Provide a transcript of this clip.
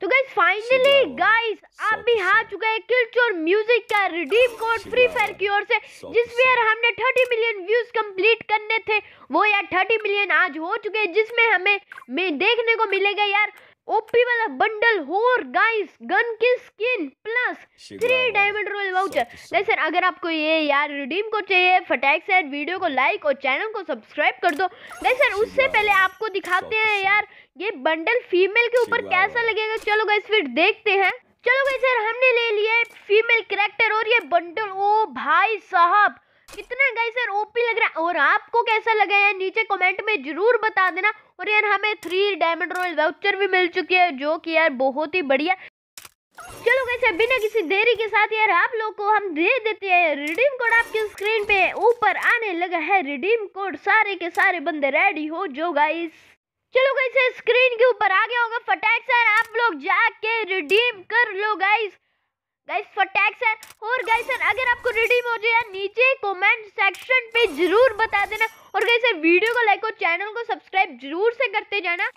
तो guys finally guys आप भी हार चुके हैं किल्च और म्यूजिक का रिडीम कोड फ्री फायर की ओर से जिसमें यार हमने 30 मिलियन व्यूज कंप्लीट करने थे वो यार 30 मिलियन आज हो चुके हैं जिसमें हमें में देखने को मिलेगा यार ओपी वाला बंडल और गाइस गन की skin plus three diamond royal voucher लेकिन अगर आपको ये यार रिडीम को चाहिए फटैक से वीडियो को लाइक और चैनल को सब्सक्राइब कर दो लेकिन उससे पहले आपको दिखाते हैं यार ये बंडल फीमेल के ऊपर कैसा लगेगा चलो गाइस फिर देखते हैं चलो गाइस यार हमने ले लिया फीमेल करेक्टर और ये बंडल ओ भाई साहब कितना गाइस यार ओपी लग रहा है और आपको कैसा लगा यार नीचे कमेंट में जरूर बता देना और यार हमें थ्री डायमंड रॉयल वाउचर भी मिल चुकी है जो कि यार बहुत ही बढ़िया चलो कैसे बिना किसी देरी के साथ यार आप लोग को हम दे देते हैं रिडीम कोड आपकी स्क्रीन पे ऊपर आने लगा है रिडीम कोड सारे के सारे बंदे रेडी हो जो गाइस चलो गाइस स्क्रीन के ऊपर आ गया होगा फटैक सर आप लोग जाके रिडीम कर लो गाइस गाइस फटैक सर और गाइस अगर आपको रिडीम हो जाए नीचे कमेंट सेक्शन पे जरूर बता देना और गाइस वीडियो को लाइक और चैनल को सब्सक्राइब जरूर से करते जाना